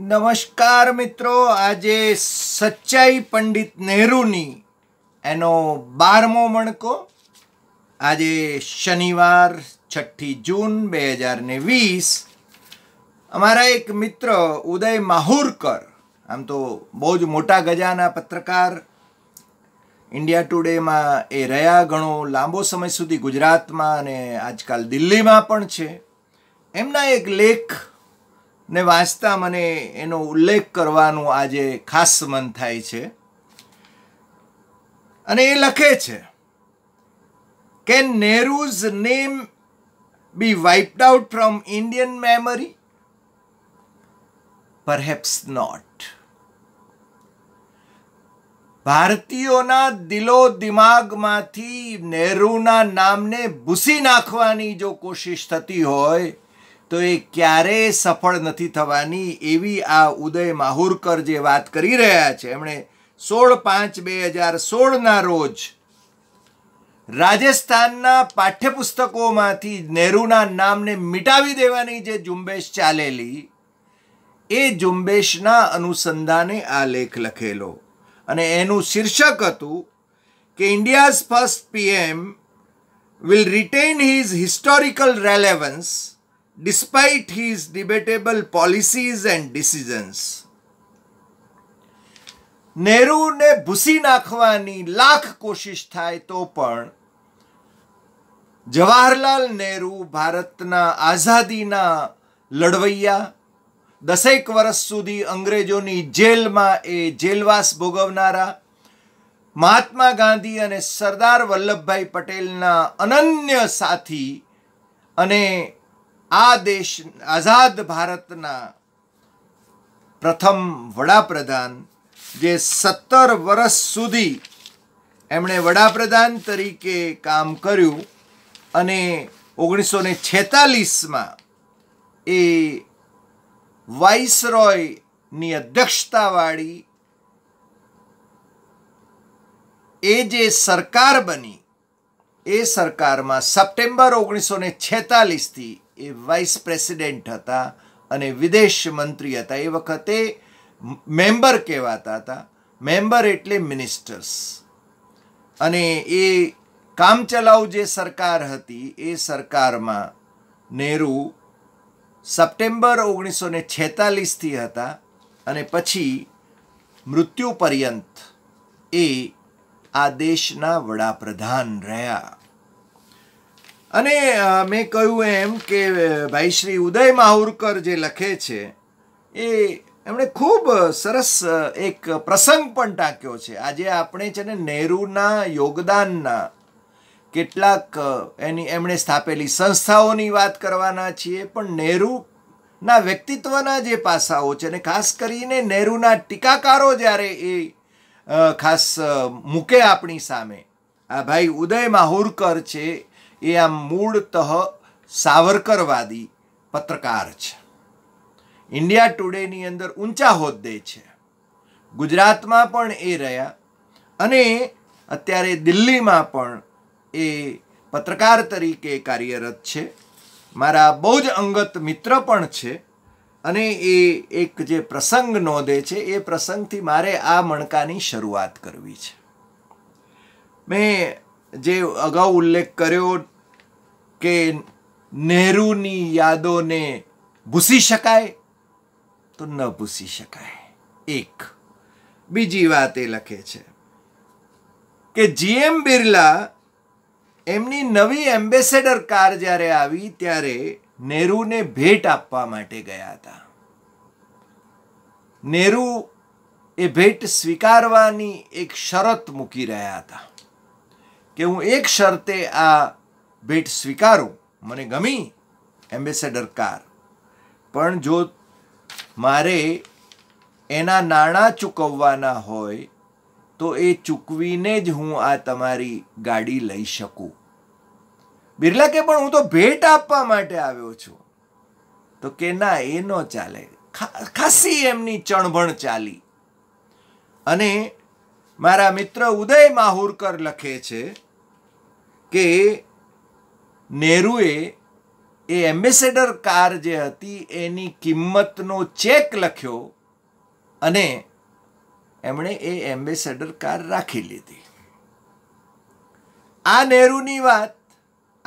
નમસ્કાર મિત્રો આજે સચ્ચાઈ પંડિત નહેરુની એનો બારમો મણકો આજે શનિવાર છઠ્ઠી જૂન બે હજાર ને વીસ અમારા એક મિત્ર ઉદય માહુરકર આમ તો બહુ જ મોટા ગજાના પત્રકાર ઇન્ડિયા ટુડેમાં એ રહ્યા ઘણો લાંબો સમય સુધી ગુજરાતમાં અને આજકાલ દિલ્હીમાં પણ છે એમના એક લેખ ને વાંચતા મને એનો ઉલ્લેખ કરવાનું આજે ખાસ મન થાય છે અને એ લખે છે કે Nehru's name be wiped out from Indian memory perhaps not ભારતીયોના દિલો દિમાગમાંથી નહેરુના નામને ભૂસી નાખવાની જો કોશિશ થતી હોય તો એ ક્યારેય સફળ નથી થવાની એવી આ ઉદય માહુરકર જે વાત કરી રહ્યા છે એમણે સોળ પાંચ બે હજાર સોળના રોજ રાજસ્થાનના પાઠ્યપુસ્તકોમાંથી નહેરુના નામને મિટાવી દેવાની જે ઝુંબેશ ચાલેલી એ ઝુંબેશના અનુસંધાને આ લેખ લખેલો અને એનું શીર્ષક હતું કે India's first PM will retain his historical relevance despite his debatable policies and decisions. નહેરુને ભૂસી નાખવાની લાખ કોશિશ થાય તો પણ જવાહરલાલ નહેરુ ભારતના આઝાદીના લડવૈયા દસેક વર્ષ સુધી અંગ્રેજોની જેલમાં એ જેલવાસ ભોગવનારા મહાત્મા ગાંધી અને સરદાર વલ્લભભાઈ પટેલના અનન્ય સાથી અને આ દેશ આઝાદ ભારતના પ્રથમ વડાપ્રધાન જે સત્તર વર્ષ સુધી એમણે વડાપ્રધાન તરીકે કામ કર્યું અને ઓગણીસો ને છેતાલીસમાં એ વાઇસરોયની અધ્યક્ષતાવાળી એ જે સરકાર બની એ સરકારમાં સપ્ટેમ્બર ઓગણીસો ને છેતાલીસથી એ વાઇસ પ્રેસિડેન્ટ હતા અને વિદેશ મંત્રી હતા એ વખતે મેમ્બર કહેવાતા હતા મેમ્બર એટલે મિનિસ્ટર્સ અને એ કામચલાઉ જે સરકાર હતી એ સરકારમાં નેહરુ સપ્ટેમ્બર ઓગણીસો ને છેતાલીસથી હતા અને પછી મૃત્યુ પર્યંત એ આ દેશના વડાપ્રધાન રહ્યા અને મેં કહ્યું એમ કે ભાઈ શ્રી ઉદય માહુરકર જે લખે છે એ એમણે ખૂબ સરસ એક પ્રસંગ પણ ટાંક્યો છે આજે આપણે છે ને નહેરુના યોગદાનના કેટલાક એની એમણે સ્થાપેલી સંસ્થાઓની વાત કરવાના છીએ પણ નહેરુના વ્યક્તિત્વના જે પાસાઓ છે અને ખાસ કરીને નહેરુના ટીકાકારો જ્યારે એ ખાસ મૂકે આપણી સામે આ ભાઈ ઉદય માહુરકર છે એ આ મૂળતઃ સાવરકરવાદી પત્રકાર છે ઇન્ડિયા ટુડેની અંદર ઊંચા હોદ્દે છે ગુજરાતમાં પણ એ રહ્યા અને અત્યારે દિલ્હીમાં પણ એ પત્રકાર તરીકે કાર્યરત છે મારા બહુ જ અંગત મિત્ર પણ છે અને એ એક જે પ્રસંગ નોંધે છે એ પ્રસંગથી મારે આ મણકાની શરૂઆત કરવી છે મેં જે અગાઉ ઉલ્લેખ કર્યો કે નહેરુની યાદોને ભૂસી શકાય તો ન ભૂસી શકાય એક બીજી વાત એ લખે છે કે જીએમ બિરલા એમની નવી એમ્બેસેડર કાર જ્યારે આવી ત્યારે નેહરુને ભેટ આપવા માટે ગયા હતા નેહરુ એ ભેટ સ્વીકારવાની એક શરત મૂકી રહ્યા હતા કે હું એક શરતે આ ભેટ સ્વીકારું મને ગમી એમ્બેસેડર કાર પણ જો મારે એના નાણાં ચૂકવવાના હોય તો એ ચૂકવીને જ હું આ તમારી ગાડી લઈ શકું બિરલા કે પણ હું તો ભેટ આપવા માટે આવ્યો છું તો કે ના એ ન ચાલે ખાસી એમની ચણભણ ચાલી અને મારા મિત્ર ઉદય માહુરકર લખે છે કે નેહરુએ એ એમ્બેસેડર કાર જે હતી એની કિંમતનો ચેક લખ્યો અને એમણે એ એમ્બેસેડર કાર રાખી લીધી આ નહેરુની વાત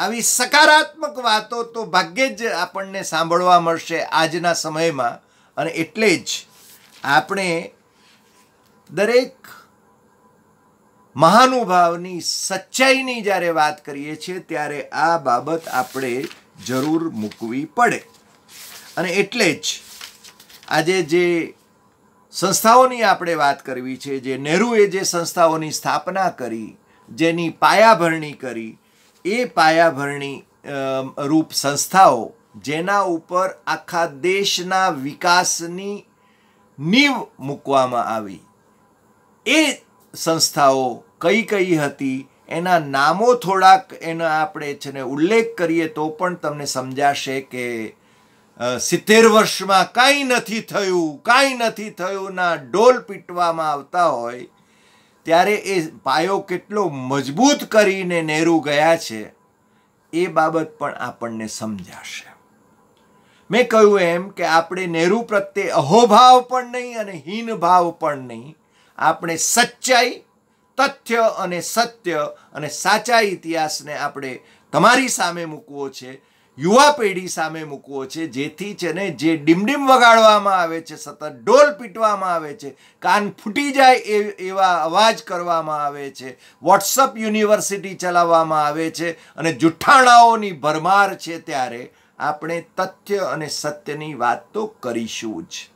આવી સકારાત્મક વાતો તો ભાગ્યે જ આપણને સાંભળવા મળશે આજના સમયમાં અને એટલે જ આપણે દરેક મહાનુભાવની સચ્ચાઈની જ્યારે વાત કરીએ છીએ ત્યારે આ બાબત આપણે જરૂર મૂકવી પડે અને એટલે જ આજે જે સંસ્થાઓની આપણે વાત કરવી છે જે નહેરુએ જે સંસ્થાઓની સ્થાપના કરી જેની પાયાભરણી કરી એ પાયાભરણી રૂપ સંસ્થાઓ જેના ઉપર આખા દેશના વિકાસની નીવ મૂકવામાં આવી એ સંસ્થાઓ કઈ કઈ હતી એના નામો થોડાક એના આપણે છે ને ઉલ્લેખ કરીએ તો પણ તમને સમજાશે કે સિત્તેર વર્ષમાં કાંઈ નથી થયું કાંઈ નથી થયું ના ઢોલ પીટવામાં આવતા હોય ત્યારે એ પાયો કેટલો મજબૂત કરીને નેહરુ ગયા છે એ બાબત પણ આપણને સમજાશે મેં કહ્યું એમ કે આપણે નેહરુ પ્રત્યે અહોભાવ પણ નહીં અને હીન ભાવ પણ નહીં આપણે સચ્ચાઈ તથ્ય અને સત્ય અને સાચા ઇતિહાસને આપણે તમારી સામે મૂકવો છે યુવા પેઢી સામે મૂકવો છે જેથી છે ને જે ડીમડીમ વગાડવામાં આવે છે સતત ઢોલ પીટવામાં આવે છે કાન ફૂટી જાય એ એવા અવાજ કરવામાં આવે છે વોટ્સઅપ યુનિવર્સિટી ચલાવવામાં આવે છે અને જુઠ્ઠાણાઓની ભરમાર છે ત્યારે આપણે તથ્ય અને સત્યની વાત તો કરીશું જ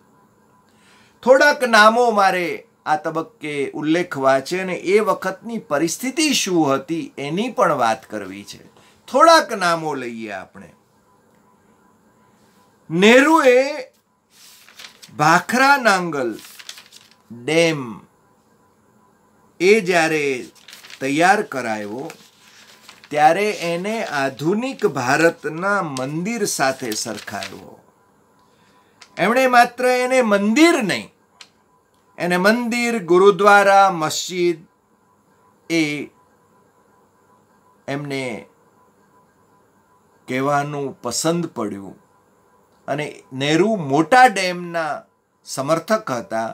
થોડાક નામો મારે આ તબક્કે ઉલ્લેખ વાંચે અને એ વખતની પરિસ્થિતિ શું હતી એની પણ વાત કરવી છે થોડાક નામો લઈએ આપણે નેહરુએ ભાખરા નાંગલ ડેમ એ જ્યારે તૈયાર કરાયો ત્યારે એને આધુનિક ભારતના મંદિર સાથે સરખાવ્યો એમણે માત્ર એને મંદિર નહીં એને મંદિર ગુરુદ્વારા મસ્જિદ એ એમને કહેવાનું પસંદ પડ્યું અને નેહરુ મોટા ડેમના સમર્થક હતા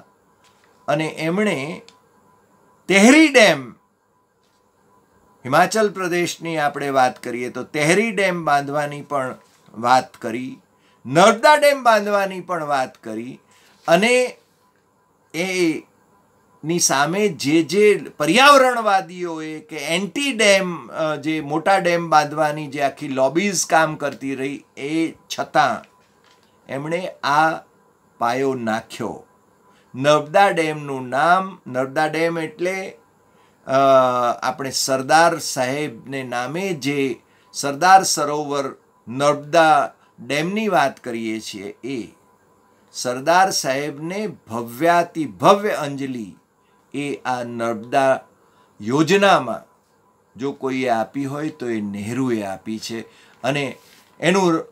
અને એમણે તેહરી ડેમ હિમાચલ પ્રદેશની આપણે વાત કરીએ તો તેહરી ડેમ બાંધવાની પણ વાત કરી નર્મદા ડેમ બાંધવાની પણ વાત કરી અને એ ની સામે જે જે પર્યાવરણવાદીઓએ કે એન્ટી ડેમ જે મોટા ડેમ બાંધવાની જે આખી લોબીઝ કામ કરતી રહી એ છતાં એમણે આ પાયો નાખ્યો નર્મદા ડેમનું નામ નર્મદા ડેમ એટલે આપણે સરદાર સાહેબને નામે જે સરદાર સરોવર નર્મદા ડેમની વાત કરીએ છીએ એ સરદાર સાહેબને ભવ્યાતી ભવ્ય અંજલિ એ આ નર્મદા યોજનામાં જો કોઈએ આપી હોય તો એ નહેરુએ આપી છે અને એનું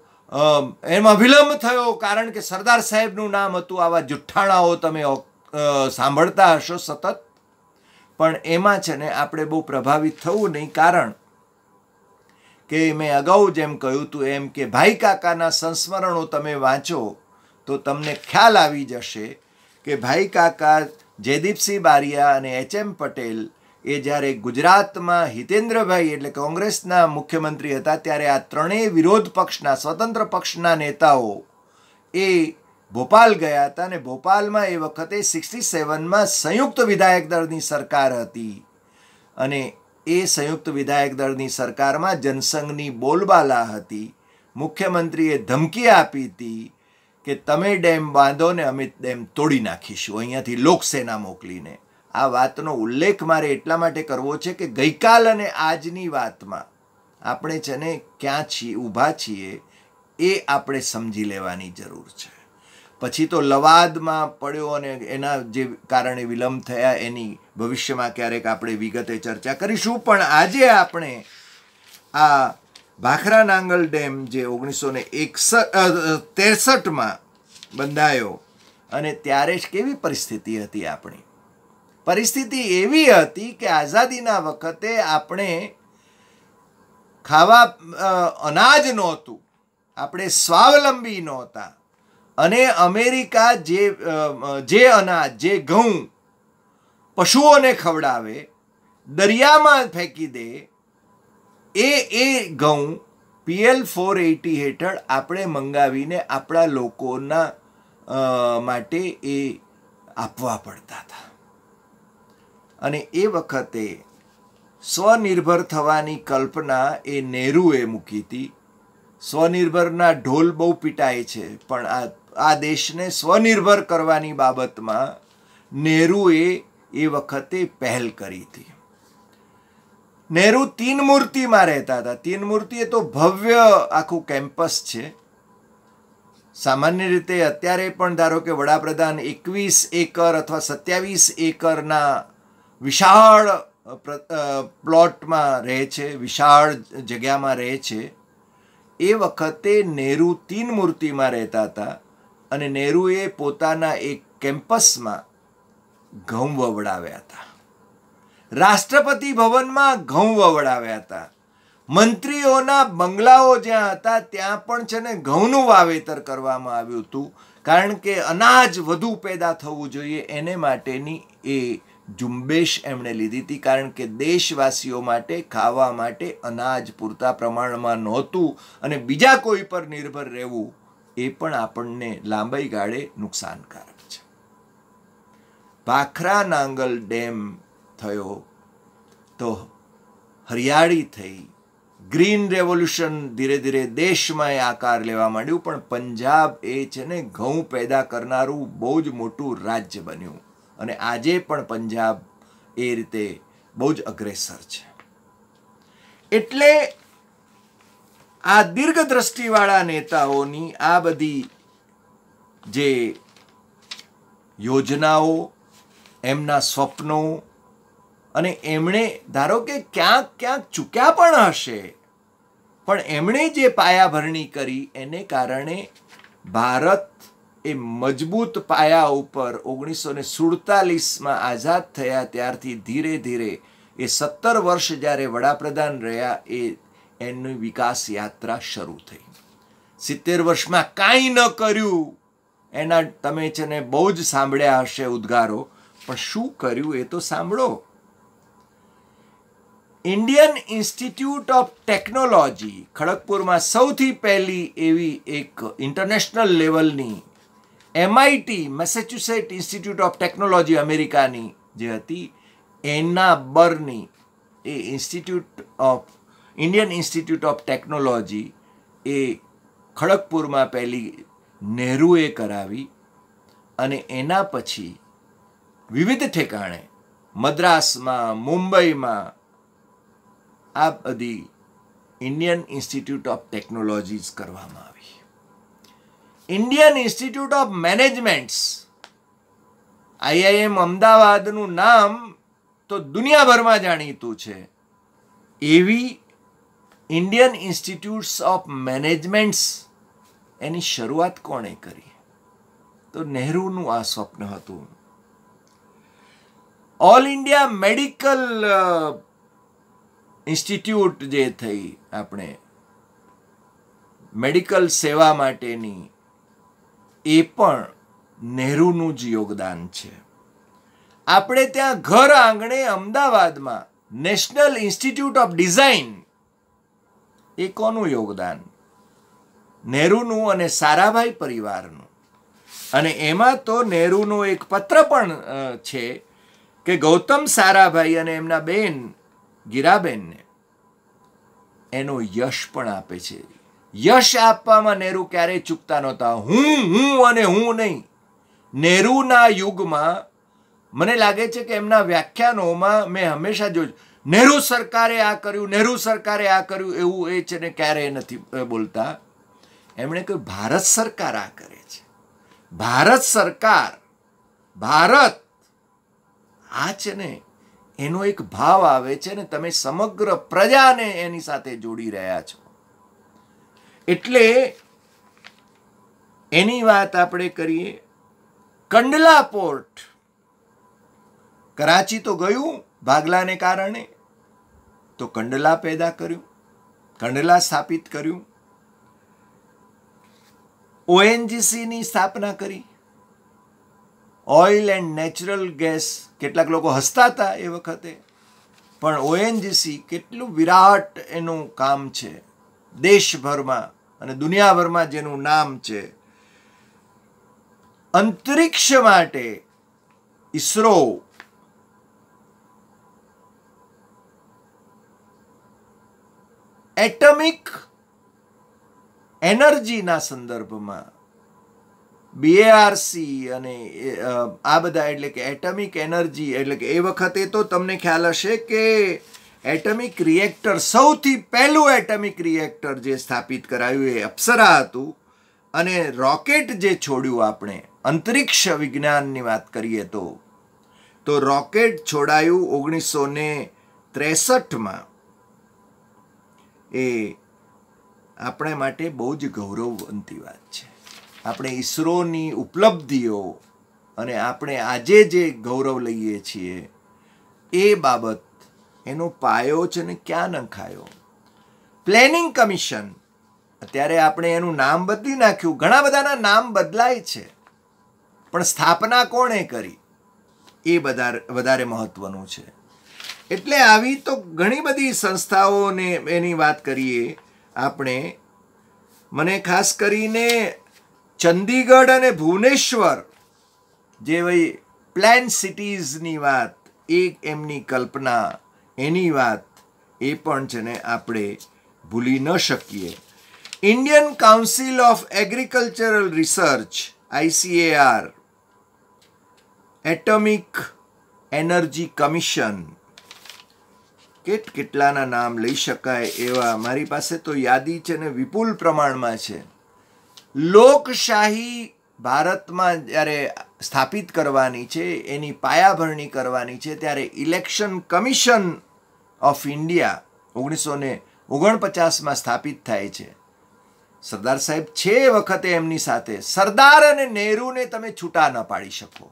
એમાં વિલંબ થયો કારણ કે સરદાર સાહેબનું નામ હતું આવા જુઠ્ઠાણાઓ તમે સાંભળતા હશો સતત પણ એમાં છે ને આપણે બહુ પ્રભાવિત થવું નહીં કારણ કે મેં અગાઉ જેમ કહ્યું હતું એમ કે ભાઈ કાકાના સંસ્મરણો તમે વાંચો તો તમને ખ્યાલ આવી જશે કે ભાઈ કાકા જયદીપસિંહ બારિયા અને એચ એમ પટેલ એ જ્યારે ગુજરાતમાં હિતેન્દ્રભાઈ એટલે કોંગ્રેસના મુખ્યમંત્રી હતા ત્યારે આ ત્રણેય વિરોધ પક્ષના સ્વતંત્ર પક્ષના નેતાઓ એ ભોપાલ ગયા હતા અને ભોપાલમાં એ વખતે સિક્સટી સેવનમાં સંયુક્ત વિધાયક દળની સરકાર હતી અને એ સંયુક્ત વિધાયક દળની સરકારમાં જનસંઘની બોલબાલા હતી મુખ્યમંત્રીએ ધમકી આપી હતી કે તમે ડેમ બાંધો ને અમે ડેમ તોડી નાખીશું અહીંયાથી લોકસેના મોકલીને આ વાતનો ઉલ્લેખ મારે એટલા માટે કરવો છે કે ગઈકાલ અને આજની વાતમાં આપણે છે ને ક્યાં છીએ ઊભા છીએ એ આપણે સમજી લેવાની જરૂર છે પછી તો લવાદમાં પડ્યો અને એના જે કારણે વિલંબ થયા એની ભવિષ્યમાં ક્યારેક આપણે વિગતે ચર્ચા કરીશું પણ આજે આપણે આ ભાખરા નાંગલ ડેમ જે ઓગણીસો ને એકસઠ ત્રેસઠમાં બંધાયો અને ત્યારે જ કેવી પરિસ્થિતિ હતી આપણી પરિસ્થિતિ એવી હતી કે આઝાદીના વખતે આપણે ખાવા અનાજ નહોતું આપણે સ્વાવલંબી નહોતા અને અમેરિકા જે જે અનાજ જે ઘઉં પશુઓને ખવડાવે દરિયામાં ફેંકી દે એ એ ઘઉં પીએલ ફોર એટી હેઠળ આપણે મંગાવીને આપણા લોકોના માટે એ આપવા પડતા હતા અને એ વખતે સ્વનિર્ભર થવાની કલ્પના એ નહેરુએ મૂકી હતી સ્વનિર્ભરના ઢોલ બહુ પીટાય છે પણ આ આ દેશને સ્વનિર્ભર કરવાની બાબતમાં નહેરુએ એ વખતે પહેલ કરી હતી નહેરુ તીન મૂર્તિમાં રહેતા હતા તીન મૂર્તિ એ તો ભવ્ય આખું કેમ્પસ છે સામાન્ય રીતે અત્યારે પણ ધારો કે વડાપ્રધાન એકવીસ એકર અથવા સત્યાવીસ એકરના વિશાળ પ્લોટમાં રહે છે વિશાળ જગ્યામાં રહે છે એ વખતે નહેરુ તીન મૂર્તિમાં રહેતા હતા અને નહેરુએ પોતાના એક કેમ્પસમાં ઘઉં વવડાવ્યા હતા રાષ્ટ્રપતિ ભવનમાં ઘઉં વવડાવ્યા હતા મંત્રીઓના બંગલાઓ જ્યાં હતા ત્યાં પણ છે ને ઘઉંનું વાવેતર કરવામાં આવ્યું હતું કારણ કે અનાજ વધુ પેદા થવું જોઈએ એને માટેની એ ઝુંબેશ એમણે લીધી હતી કારણ કે દેશવાસીઓ માટે ખાવા માટે અનાજ પૂરતા પ્રમાણમાં નહોતું અને બીજા કોઈ પર નિર્ભર રહેવું એ પણ આપણને લાંબાઈ ગાળે નુકસાનકારક છે ભાખરા નાંગલ ડેમ થયો તો હરિયાળી થઈ ગ્રીન રેવોલ્યુશન ધીરે ધીરે દેશમાં એ આકાર લેવા માંડ્યું પણ પંજાબ એ છે ને ઘઉં પેદા કરનારું બહુ જ મોટું રાજ્ય બન્યું અને આજે પણ પંજાબ એ રીતે બહુ જ અગ્રેસર છે એટલે આ દીર્ઘ દ્રષ્ટિવાળા નેતાઓની આ બધી જે યોજનાઓ એમના સ્વપ્નો અને એમણે ધારો કે ક્યાંક ક્યાંક ચૂક્યા પણ હશે પણ એમણે જે પાયાભરણી કરી એને કારણે ભારત એ મજબૂત પાયા ઉપર ઓગણીસો ને સુડતાલીસમાં આઝાદ થયા ત્યારથી ધીરે ધીરે એ સત્તર વર્ષ જ્યારે વડાપ્રધાન રહ્યા એ એમની વિકાસ યાત્રા શરૂ થઈ સિત્તેર વર્ષમાં કાંઈ ન કર્યું એના તમે છે ને બહુ જ સાંભળ્યા હશે ઉદ્ગારો પણ શું કર્યું એ તો સાંભળો ઇન્ડિયન ઇન્સ્ટિટ્યૂટ ઓફ ટેકનોલોજી ખડગપુરમાં સૌથી પહેલી એવી એક ઇન્ટરનેશનલ લેવલની MIT Massachusetts Institute of Technology અમેરિકાની જે હતી એના બરની એ Institute of Indian Institute of Technology એ ખડગપુરમાં પહેલી નહેરુએ કરાવી અને એના પછી વિવિધ ઠેકાણે મદ્રાસમાં મુંબઈમાં આ બધી ઇન્ડિયન ઇન્સ્ટિટ્યૂટ ઓફ ટેકનોલોજીસ કરવામાં આવી Indian Institute of Managements IIM અમદાવાદનું નામ તો દુનિયાભરમાં જાણીતું છે એવી ઇન્ડિયન ઇન્સ્ટિટ્યૂટ્સ ઓફ મેનેજમેન્ટ્સ એની શરૂઆત કોણે કરી તો નહેરુનું આ સ્વપ્ન હતું ઓલ ઇન્ડિયા મેડિકલ ઇન્સ્ટિટ્યૂટ જે થઈ આપણે મેડિકલ સેવા માટેની એ પણ નહેરુનું જ યોગદાન છે આપણે ત્યાં ઘર આંગણે અમદાવાદમાં નેશનલ ઇન્સ્ટિટ્યૂટ ઓફ ડિઝાઇન એ કોનું યોગદાન નહેરુનું અને સારાભાઈ પરિવારનું અને એમાં તો નહેરુનો એક પત્ર પણ છે કે ગૌતમ સારાભાઈ અને એમના બેન ગીરાબેનને એનો યશ પણ આપે છે યશ આપવામાં નહેરુ ક્યારેય ચૂકતા નહોતા હું હું અને હું નહીં નહેરુના યુગમાં મને લાગે છે કે એમના વ્યાખ્યાનોમાં મેં હંમેશા જોયું નહેરુ સરકારે આ કર્યું નહેરુ સરકારે આ કર્યું એવું એ છે ને ક્યારેય નથી બોલતા એમણે કહ્યું ભારત સરકાર આ કરે છે ભારત સરકાર ભારત આ છે ને એનો એક ભાવ આવે છે ને તમે સમગ્ર પ્રજાને એની સાથે જોડી રહ્યા છો એટલે એની વાત આપણે કરીએ કંડલા પોર્ટ કરાચી તો ગયું ભાગલાને કારણે તો કંડલા પેદા કર્યું કંડલા સ્થાપિત કર્યું ઓએનજીસીની સ્થાપના કરી ઓઇલ એન્ડ નેચરલ ગેસ કેટલાક લોકો હસતા હતા એ વખતે પણ ઓએનજીસી કેટલું વિરાટ એનું કામ છે દેશભરમાં અને દુનિયાભરમાં જેનું નામ છે અંતરિક્ષ માટે ઇસરો એટમિક એનર્જીના સંદર્ભમાં બીએઆરસી અને આ બધા એટલે કે એટમિક એનર્જી એટલે કે એ વખતે તો તમને ખ્યાલ હશે કે એટમિક રિએક્ટર સૌથી પહેલું એટમિક રિએક્ટર જે સ્થાપિત કરાયું એ અપ્સરા હતું અને રોકેટ જે છોડ્યું આપણે અંતરિક્ષ વિજ્ઞાનની વાત કરીએ તો તો રોકેટ છોડાયું ઓગણીસો ને ત્રેસઠમાં એ આપણા માટે બહુ જ ગૌરવવંતી વાત છે આપણે ઈસરોની ઉપલબ્ધિઓ અને આપણે આજે જે ગૌરવ લઈએ છીએ એ બાબત એનો પાયો છે ને ક્યાં નંખાયો પ્લેનિંગ કમિશન અત્યારે આપણે એનું નામ બદલી નાખ્યું ઘણા બધાના નામ બદલાય છે પણ સ્થાપના કોણે કરી એ વધારે મહત્વનું છે એટલે આવી તો ઘણી બધી સંસ્થાઓને એની વાત કરીએ આપણે મને ખાસ કરીને ચંદીગઢ અને ભુવનેશ્વર જે ભાઈ પ્લાન સિટીઝની વાત એક એમની કલ્પના એની વાત એ પણ છે ને આપણે ભૂલી ન શકીએ Indian Council of Agricultural Research ICAR Atomic Energy Commission કેટ કેટલાના નામ લઈ શકાય એવા મારી પાસે તો યાદી છે ને વિપુલ પ્રમાણમાં છે લોકશાહી ભારતમાં જ્યારે સ્થાપિત કરવાની છે એની પાયાભરણી કરવાની છે ત્યારે ઇલેક્શન કમિશન ઓફ ઇન્ડિયા ઓગણીસો ને ઓગણપચાસમાં સ્થાપિત થાય છે સરદાર સાહેબ છે વખતે એમની સાથે સરદાર અને નહેરુને તમે છૂટા ન પાડી શકો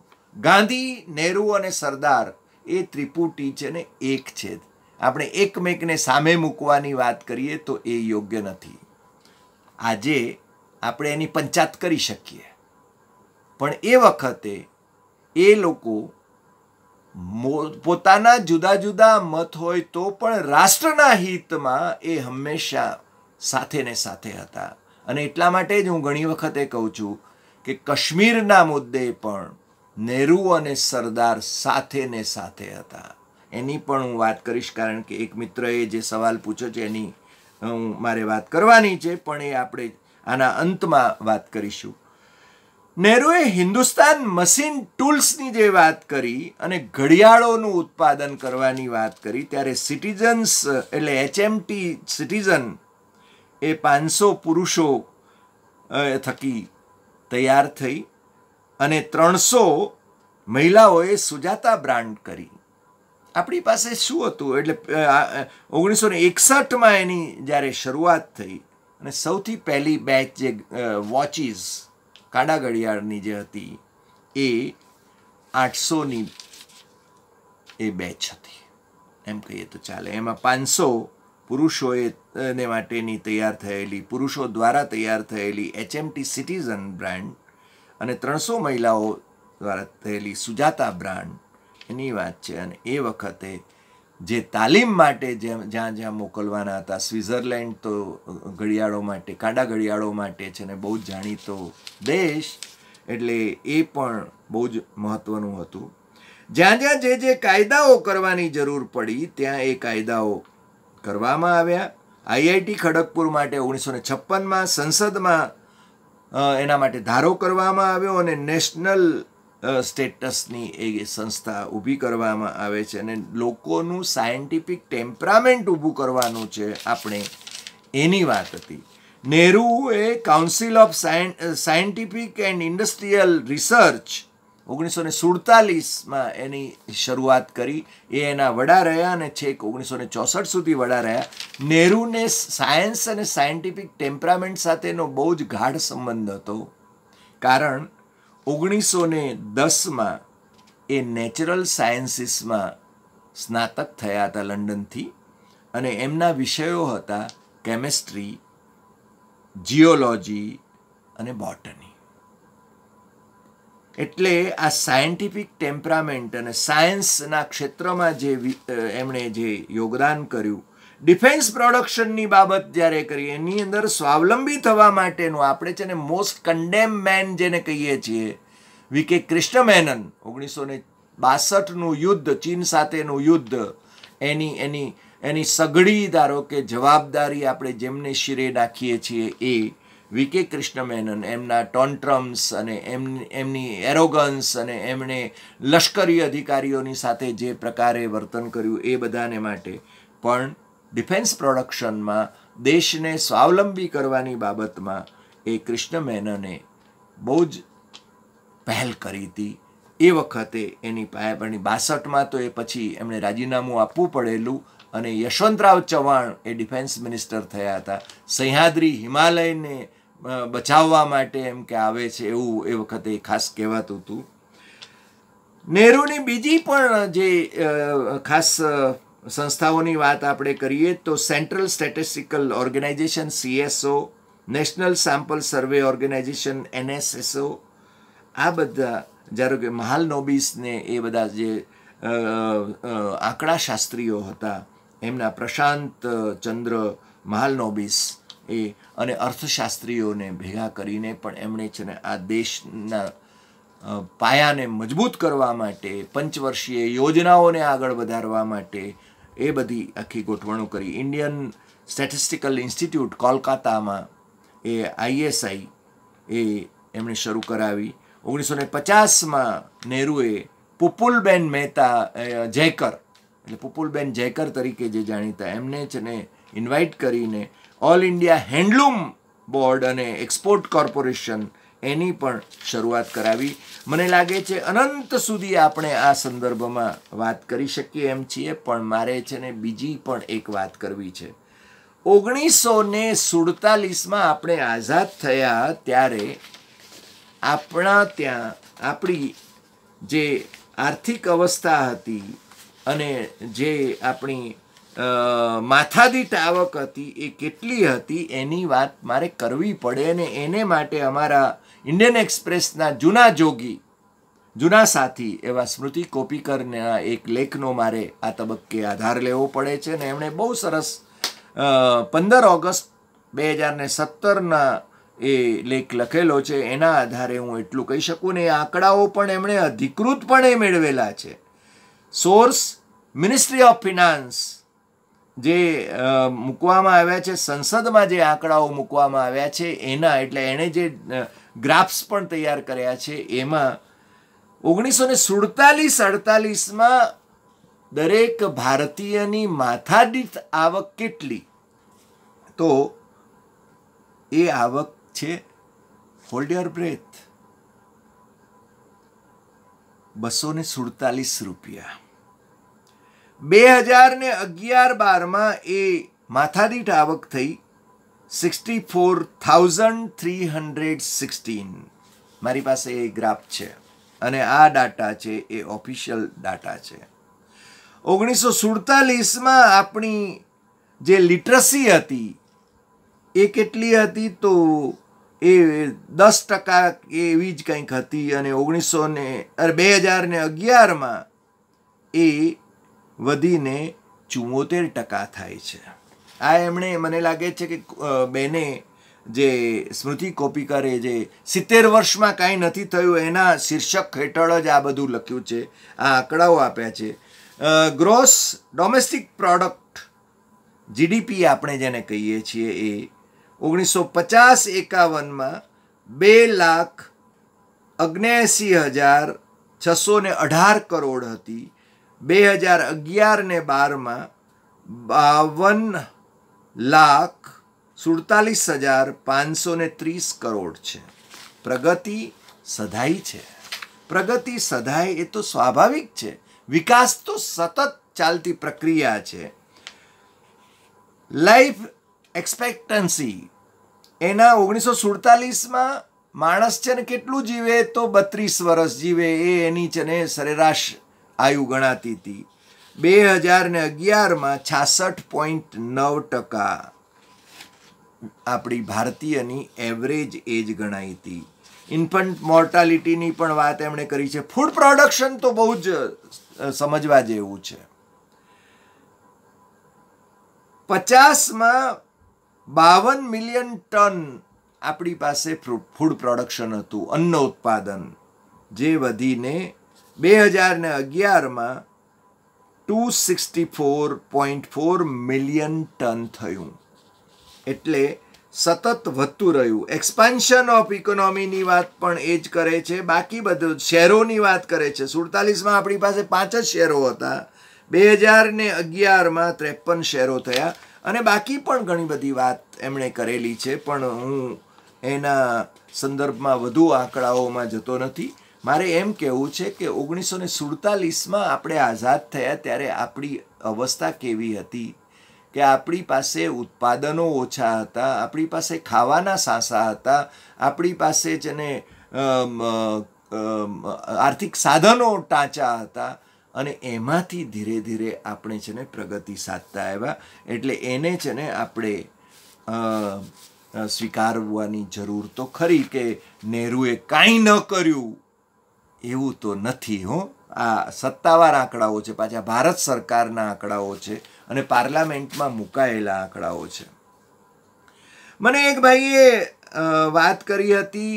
ગાંધી નહેરુ અને સરદાર એ ત્રિપુટી છે ને એક છે આપણે એકમેકને સામે મૂકવાની વાત કરીએ તો એ યોગ્ય નથી આજે આપણે એની પંચાત કરી શકીએ પણ એ વખતે એ લોકો પોતાના જુદા જુદા મત હોય તો પણ રાષ્ટ્રના હિતમાં એ હંમેશા સાથે ને સાથે હતા અને એટલા માટે જ હું ઘણી વખતે કહું છું કે કાશ્મીરના મુદ્દે પણ નેહરુ અને સરદાર સાથે ને સાથે હતા એની પણ હું વાત કરીશ કારણ કે એક મિત્રએ જે સવાલ પૂછ્યો છે એની હું મારે વાત કરવાની છે પણ એ આપણે આના અંતમાં વાત કરીશું નહેરુએ હિન્દુસ્તાન મશીન ટૂલ્સની જે વાત કરી અને ઘડિયાળોનું ઉત્પાદન કરવાની વાત કરી ત્યારે સિટીઝન્સ એટલે એચએમટી સિટીઝન એ પાંચસો પુરુષો થકી તૈયાર થઈ અને ત્રણસો મહિલાઓએ સુજાતા બ્રાન્ડ કરી આપણી પાસે શું હતું એટલે ઓગણીસો એકસઠમાં એની જ્યારે શરૂઆત થઈ અને સૌથી પહેલી બેચ જે વોચીસ કાડા ઘડિયાળની જે હતી એ આઠસોની એ બેચ હતી એમ કહીએ તો ચાલે એમાં પાંચસો પુરુષોએ ને માટેની તૈયાર થયેલી પુરુષો દ્વારા તૈયાર થયેલી એચએમટી સિટીઝન બ્રાન્ડ અને ત્રણસો મહિલાઓ દ્વારા થયેલી સુજાતા બ્રાન્ડ એની વાત છે અને એ વખતે જે તાલીમ માટે જેમ જ્યાં જ્યાં મોકલવાના હતા સ્વિટ્ઝરલેન્ડ તો ઘડિયાળો માટે કાડા ઘડિયાળો માટે છે ને બહુ જ જાણીતો દેશ એટલે એ પણ બહુ જ મહત્ત્વનું હતું જ્યાં જ્યાં જે જે કાયદાઓ કરવાની જરૂર પડી ત્યાં એ કાયદાઓ કરવામાં આવ્યા આઈઆઈટી ખડગપુર માટે ઓગણીસો ને છપ્પનમાં સંસદમાં એના માટે ધારો કરવામાં આવ્યો અને નેશનલ સ્ટેટસની એ સંસ્થા ઊભી કરવામાં આવે છે અને લોકોનું સાયન્ટિફિક ટેમ્પરામેન્ટ ઊભું કરવાનું છે આપણે એની વાત હતી નેહરુ એ Council of Scientific and Industrial Research ઓગણીસો ને સુડતાલીસમાં એની શરૂઆત કરી એ એના વડા રહ્યા અને છેક ઓગણીસો ને ચોસઠ સુધી વડા રહ્યા નેહરુને સાયન્સ અને સાયન્ટિફિક ટેમ્પરામેન્ટ સાથેનો બહુ જ ગાઢ સંબંધ હતો કારણ ઓગણીસો ને દસમાં એ નેચરલ સાયન્સીસમાં સ્નાતક થયા હતા લંડનથી અને એમના વિષયો હતા કેમેસ્ટ્રી જીઓલોજી અને બોટની એટલે આ સાયન્ટિફિક ટેમ્પરામેન્ટ અને સાયન્સના ક્ષેત્રમાં જે એમણે જે યોગદાન કર્યું ડિફેન્સ પ્રોડક્શનની બાબત જ્યારે કરીએ એની અંદર સ્વાવલંબી થવા માટેનું આપણે છે ને મોસ્ટ કન્ડેમ મેન જેને કહીએ છીએ વી કે કૃષ્ણ મેનન ઓગણીસો ને બાસઠનું યુદ્ધ ચીન સાથેનું યુદ્ધ એની એની એની સઘળી ધારો કે જવાબદારી આપણે જેમને શિરે નાખીએ છીએ એ વી કે કૃષ્ણ મેનન એમના ટોન્ટ્રમ્સ અને એમ એમની એરોગન્સ અને એમણે લશ્કરી અધિકારીઓની સાથે જે પ્રકારે વર્તન કર્યું એ બધાને માટે પણ ડિફેન્સ પ્રોડક્શનમાં દેશને સ્વાવલંબી કરવાની બાબતમાં એ કૃષ્ણ મેનને બહુ જ પહેલ કરી હતી એ વખતે એની પાયાપણની બાસઠમાં તો એ પછી એમણે રાજીનામું આપવું પડેલું અને યશવંતરાવ ચૌહાણ એ ડિફેન્સ મિનિસ્ટર થયા હતા સહ્યાદ્રી હિમાલયને બચાવવા માટે એમ કે આવે છે એવું એ વખતે ખાસ કહેવાતું હતું નહેરુની બીજી પણ જે ખાસ સંસ્થાઓની વાત આપણે કરીએ તો Central Statistical Organisation CSO National Sample Survey Organisation NSSO આ બધા જ્યારે કે મહાલ નોબિસને એ બધા જે આંકડાશાસ્ત્રીઓ હતા એમના પ્રશાંત ચંદ્ર મહાલ નોબિસ એ અને અર્થશાસ્ત્રીઓને ભેગા કરીને પણ એમણે છે ને આ દેશના પાયાને મજબૂત કરવા માટે પંચવર્ષીય યોજનાઓને આગળ વધારવા માટે એ બધી આખી ગોઠવણું કરી ઇન્ડિયન સ્ટેટિસ્ટિકલ ઇન્સ્ટિટ્યૂટ કોલકાતામાં એ આઈએસઆઈ એ એમણે શરૂ કરાવી ઓગણીસો ને પચાસમાં નહેરુએ પુપુલબેન મહેતા જયકર એટલે પુપુલબેન જયકર તરીકે જે જાણીતા એમને જ ને ઇન્વાઇટ કરીને ઓલ ઇન્ડિયા હેન્ડલૂમ બોર્ડ અને એક્સપોર્ટ કોર્પોરેશન એની પણ શરૂઆત કરાવી મને લાગે છે અનંત સુધી આપણે આ સંદર્ભમાં વાત કરી શકીએ એમ છીએ પણ મારે છે ને બીજી પણ એક વાત કરવી છે ઓગણીસો ને સુડતાલીસમાં આપણે આઝાદ થયા ત્યારે આપણા ત્યાં આપણી જે આર્થિક અવસ્થા હતી અને જે આપણી માથાદીઠ આવક હતી એ કેટલી હતી એની વાત મારે કરવી પડે અને એને માટે અમારા ઇન્ડિયન એક્સપ્રેસના જૂના જોગી જૂના સાથી એવા સ્મૃતિ કોપીકરના એક લેખનો મારે આ તબક્કે આધાર લેવો પડે છે ને એમણે બહુ સરસ પંદર ઓગસ્ટ બે હજારને સત્તરના એ લેખ લખેલો છે એના આધારે હું એટલું કહી શકું ને એ આંકડાઓ પણ એમણે અધિકૃતપણે મેળવેલા છે સોર્સ મિનિસ્ટ્રી ઓફ ફિનાન્સ જે મૂકવામાં આવ્યા છે સંસદમાં જે આંકડાઓ મૂકવામાં આવ્યા છે એના એટલે એણે જે ગ્રાફ્સ પણ તૈયાર કર્યા છે એમાં ઓગણીસો ને સુડતાલીસ અડતાલીસમાં દરેક ભારતીયની માથાદીઠ આવક કેટલી તો એ આવક છે હોલ્ડ યોર બ્રેથ બસો સુડતાલીસ રૂપિયા બે હજાર ને અગિયાર બારમાં એ માથાદીઠ આવક થઈ sixty four thousand three hundred sixteen મારી પાસે એ ગ્રાફ છે અને આ ડાટા છે એ ઓફિશિયલ ડાટા છે ઓગણીસો સુડતાલીસમાં આપણી જે લિટરસી હતી એ કેટલી હતી તો એ દસ ટકા એવી જ કંઈક હતી અને ઓગણીસો ને બે હજાર ને અગિયારમાં એ વધીને ચુમ્મોતેર ટકા થાય છે આ એમણે મને લાગે છે કે બેને જે સ્મૃતિ કોપિકરે જે સિત્તેર વર્ષમાં કાંઈ નથી થયું એના શીર્ષક હેઠળ જ આ બધું લખ્યું છે આ આંકડાઓ આપ્યા છે ગ્રોસ ડોમેસ્ટિક પ્રોડક્ટ જીડીપી આપણે જેને કહીએ છીએ એ ઓગણીસો પચાસ એકાવનમાં બે લાખ અગ્નેસી હજાર છસો ને અઢાર કરોડ હતી બે હજાર અગિયાર ને બારમાં બાવન લાખ સુડતાલીસ હજાર પાંચસો ને ત્રીસ કરોડ છે પ્રગતિ સધાઈ છે પ્રગતિ સધાય એ તો સ્વાભાવિક છે વિકાસ તો સતત ચાલતી પ્રક્રિયા છે લાઈફ એક્સપેક્ટન્સી એના ઓગણીસો સુડતાલીસમાં માણસ છે ને કેટલું જીવે તો બત્રીસ વર્ષ જીવે એ એની છે ને સરેરાશ આયુ ગણાતી હતી બે હજાર ને અગિયારમાં છાસઠ પોઈન્ટ નવ ટકા આપણી ભારતીયની એવરેજ એજ ગણાઈ હતી ઇન્ફન્ટ મોર્ટાલિટીની પણ વાત એમણે કરી છે ફૂડ પ્રોડક્શન તો બહુ જ સમજવા જેવું છે પચાસમાં બાવન મિલિયન ટન આપણી પાસે ફૂડ પ્રોડક્શન હતું અન્ન ઉત્પાદન જે વધીને બે હજાર ને અગિયારમાં two sixty four point four million ton થયું એટલે સતત વધતું રહ્યું એક્સપાન્શન ઓફ ઇકોનોમીની વાત પણ એ જ કરે છે બાકી બધું શહેરોની વાત કરે છે સુડતાલીસમાં આપણી પાસે પાંચ જ શહેરો હતા બે હજાર ને અગિયારમાં ત્રેપન શહેરો થયા અને બાકી પણ ઘણી બધી વાત એમણે કરેલી છે પણ હું એના સંદર્ભમાં વધુ આંકડાઓમાં જતો નથી મારે એમ કહેવું છે કે ઓગણીસો ને સુડતાલીસમાં આપણે આઝાદ થયા ત્યારે આપણી અવસ્થા કેવી હતી કે આપણી પાસે ઉત્પાદનો ઓછા હતા આપણી પાસે ખાવાના સાસા હતા આપણી પાસે જેને આર્થિક સાધનો ટાંચા હતા અને એમાંથી ધીરે ધીરે આપણે છે ને પ્રગતિ સાધતા આવ્યા એટલે એને છે ને આપણે સ્વીકારવાની જરૂર તો ખરી કે નહેરુએ કાંઈ ન કર્યું એવું તો નથી હો આ સત્તાવાર આંકડાઓ છે પાછા ભારત સરકારના આંકડાઓ છે અને પાર્લામેન્ટમાં મુકાયેલા આંકડાઓ છે મને એક ભાઈએ વાત કરી હતી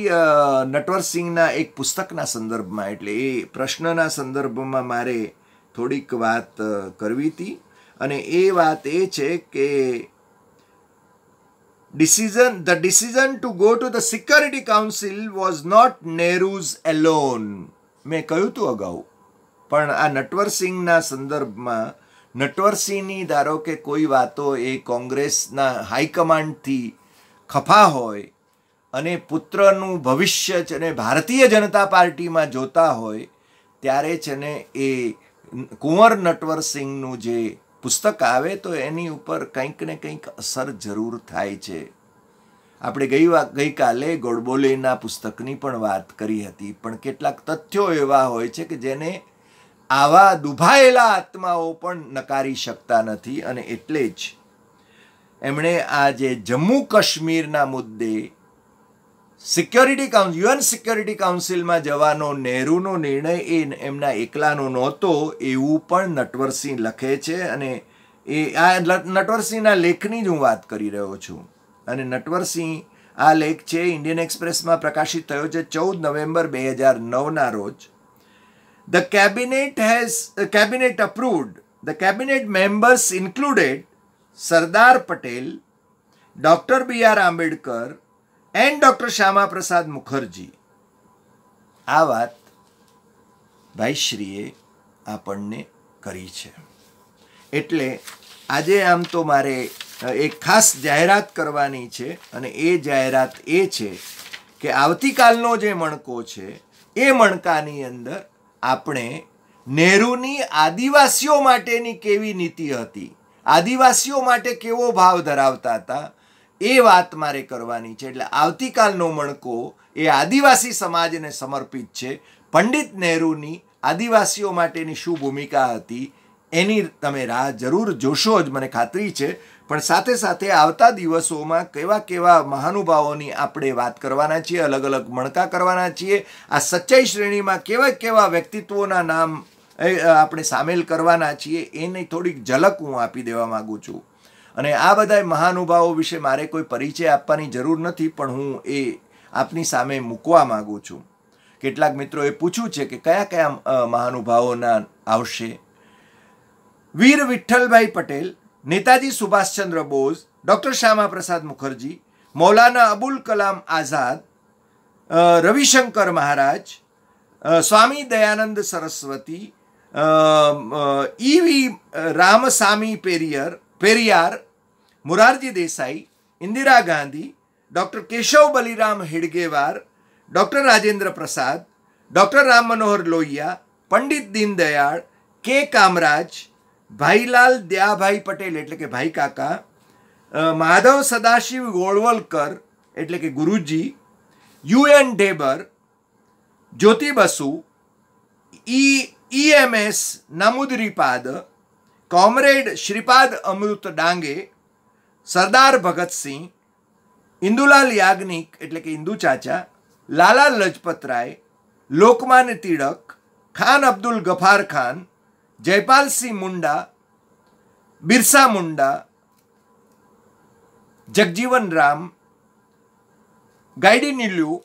નટવરસિંહના એક પુસ્તકના સંદર્ભમાં એટલે એ પ્રશ્નના સંદર્ભમાં મારે થોડીક વાત કરવી હતી અને એ વાત એ છે કે decision the decision to go to the security council was not Nehru's alone મેં કહ્યું હતું અગાઉ પણ આ નટવરસિંહના સંદર્ભમાં નટવરસિંહની ધારો કે કોઈ વાતો એ કોંગ્રેસના હાઈકમાન્ડથી ખફા હોય અને પુત્રનું ભવિષ્ય છે ને ભારતીય જનતા પાર્ટીમાં જોતા હોય ત્યારે છે ને એ કુંવર નટવરસિંહનું જે પુસ્તક આવે તો એની ઉપર કંઈક ને કંઈક અસર જરૂર થાય છે આપણે ગઈ ગઈકાલે ગોડબોલેના પુસ્તકની પણ વાત કરી હતી પણ કેટલાક તથ્યો એવા હોય છે કે જેને આવા દુભાયેલા આત્માઓ પણ નકારી શકતા નથી અને એટલે જ એમણે આ જે જમ્મુ કાશ્મીરના મુદ્દે સિક્યોરિટી કાઉન્સિલ યુએન સિક્યોરિટી કાઉન્સિલમાં જવાનો નહેરુનો નિર્ણય એ એમના એકલાનો નહોતો એવું પણ નટવરસિંહ લખે છે અને એ આ નટવરસિંહના લેખની જ હું વાત કરી રહ્યો છું અને નટવરસિંહ આ લેખ છે ઇન્ડિયન એક્સપ્રેસમાં પ્રકાશિત થયો છે ચૌદ નવેમ્બર બે હજાર નવના રોજ the cabinet has cabinet approved the cabinet members included Sardar Patel doctor B R Ambedkar and doctor Shyama Prasad Mukherjee આ વાત ભાઈશ્રીએ આપણને કરી છે એટલે આજે આમ તો મારે એક ખાસ જાહેરાત કરવાની છે અને એ જાહેરાત એ છે કે આવતીકાલનો જે મણકો છે એ મણકાની અંદર આપણે નહેરુની આદિવાસીઓ માટેની કેવી નીતિ હતી આદિવાસીઓ માટે કેવો ભાવ ધરાવતા હતા એ વાત મારે કરવાની છે એટલે આવતીકાલનો મણકો એ આદિવાસી સમાજને સમર્પિત છે પંડિત નહેરુની આદિવાસીઓ માટેની શું ભૂમિકા હતી એની તમે રાહ જરૂર જોશો જ મને ખાતરી છે પણ સાથે સાથે આવતા દિવસોમાં કેવા કેવા મહાનુભાવોની આપણે વાત કરવાના છીએ અલગ અલગ મણકા કરવાના છીએ આ સચ્ચાઈ શ્રેણીમાં કેવા કેવા વ્યક્તિત્વોના નામ આપણે સામેલ કરવાના છીએ એની થોડીક ઝલક હું આપી દેવા માગું છું અને આ બધા મહાનુભાવો વિશે મારે કોઈ પરિચય આપવાની જરૂર નથી પણ હું એ આપની સામે મૂકવા માગું છું કેટલાક મિત્રોએ પૂછ્યું છે કે કયા કયા મહાનુભાવોના આવશે Veer Vithalbhai Patel Netaji Subhashchandra Bose doctor Shyama Prasad Mukherjee Maulana Abul Kalam Azad Ravishankar Maharaj Swami Dayanand Saraswati E V Ramasamy Periyar Periyar Morarji Desai Indira Gandhi doctor Keshav Baliram Hedgewar doctor Rajendra Prasad doctor Ram Manohar Lohia Pandit Deendayal K Kamaraj Bhailal Dayabhai Patel એટલે કે ભાઈ કાકા મહાદવ સદાશીવ ગોળવલકર એટલે કે ગુરુજી યુએન દેબર જ્યોતિબસુ ઈ ઈએમએસ નમુદ્રી પાદ કોમરેડ શ્રીપાત અમૃત ડાંગે સરદાર ભગતસિંહ ઇન્દુલાલ યાજ્ઞિક એટલે કે инду चाचा लाला लाजपत राय લોકમાન તીડક ખાન અબ્દુલ ગફાર ખાન जयपाल सिंह मुंडा बिरसा मुंडा जगजीवन राम गाइडी नीलू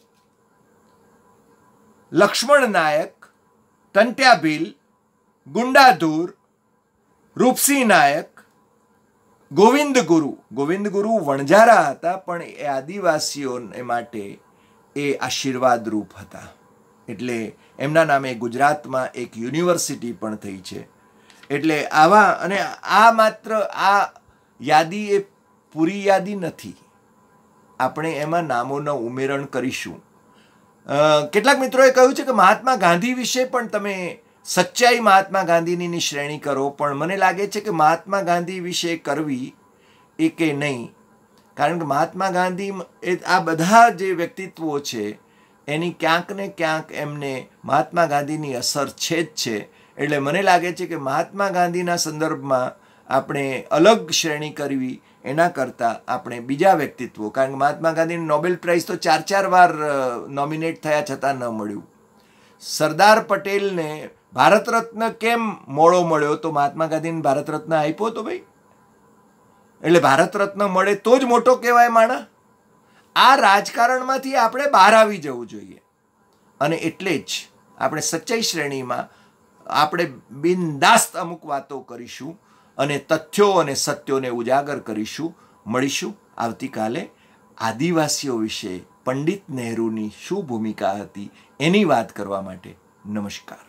लक्ष्मण नायक तंट्या भील गुंडाधूर રૂપસિંહ નાયક ગોવિંદ ગુરુ ગોવિંદ ગુરુ વણઝારા હતા પણ એ આદિવાસીઓને માટે એ આશીર્વાદ રૂપ હતા એટલે એમના નામે ગુજરાતમાં એક યુનિવર્સિટી પણ થઈ છે એટલે આવા અને આ માત્ર આ યાદી એ પૂરી યાદી નથી આપણે એમાં નામોનો ઉમેરણ કરીશું કેટલાક મિત્રોએ કહ્યું છે કે મહાત્મા ગાંધી વિશે પણ તમે સચ્ચાઈ મહાત્મા ગાંધીની શ્રેણી કરો પણ મને લાગે છે કે મહાત્મા ગાંધી વિશે કરવી એ કે નહીં કારણ કે મહાત્મા ગાંધી એ આ બધા જે વ્યક્તિત્વો છે એની ક્યાંક ને ક્યાંક એમને મહાત્મા ગાંધીની અસર છે જ છે એટલે મને લાગે છે કે મહાત્મા ગાંધીના સંદર્ભમાં આપણે અલગ શ્રેણી કરવી એના કરતાં આપણે બીજા વ્યક્તિત્વો કારણ કે મહાત્મા ગાંધીને નોબેલ પ્રાઇઝ તો ચાર ચાર વાર નોમિનેટ થયા છતાં ન મળ્યું સરદાર પટેલને ભારત રત્ન કેમ મોડો મળ્યો તો મહાત્મા ગાંધીને ભારત રત્ન આપ્યો તો ભાઈ એટલે ભારત રત્ન મળે તો જ મોટો કહેવાય માણા આ રાજકારણમાંથી આપણે બહાર આવી જવું જોઈએ અને એટલે જ આપણે સચ્ચાઈ શ્રેણીમાં આપણે બિનદાસ્ત અમુક વાતો કરીશું અને તથ્યો અને સત્યોને ઉજાગર કરીશું મળીશું આવતીકાલે આદિવાસીઓ વિશે પંડિત નહેરુની શું ભૂમિકા હતી એની વાત કરવા માટે નમસ્કાર